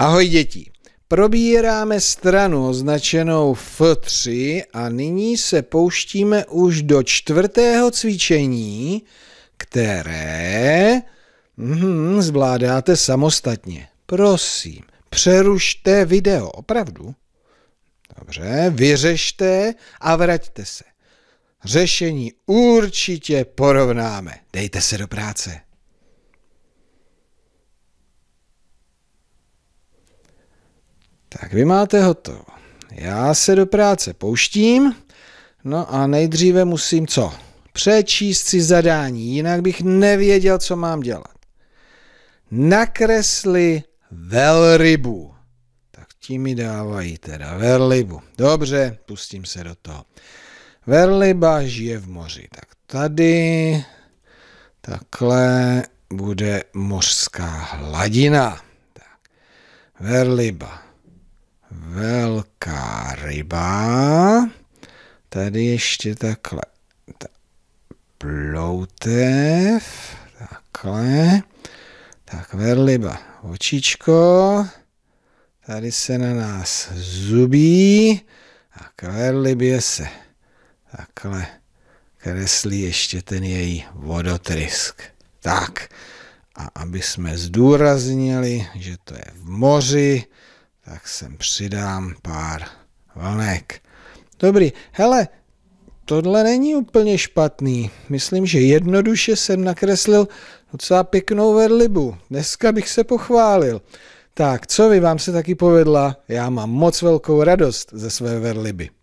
Ahoj děti! Probíráme stranu označenou F3 a nyní se pouštíme už do čtvrtého cvičení, které mm, zvládáte samostatně. Prosím, přerušte video, opravdu. Dobře, vyřešte a vraťte se. Řešení určitě porovnáme. Dejte se do práce. Tak vy máte hotovo. Já se do práce pouštím, no a nejdříve musím co? Přečíst si zadání, jinak bych nevěděl, co mám dělat. Nakresli velrybu. Tak ti mi dávají teda velrybu. Dobře, pustím se do toho. Verliba žije v moři. Tak tady takhle bude mořská hladina. Tak. Verliba velká ryba. Tady ještě takhle ta ploutev, takhle. Tak verliba, očičko, tady se na nás zubí a kverlibě se takhle kreslí ještě ten její vodotrysk. Tak, a aby jsme zdůraznili, že to je v moři, tak sem přidám pár vlnek. Dobrý, hele, tohle není úplně špatný. Myslím, že jednoduše jsem nakreslil docela pěknou verlibu. Dneska bych se pochválil. Tak, co vy, vám se taky povedla? Já mám moc velkou radost ze své verliby.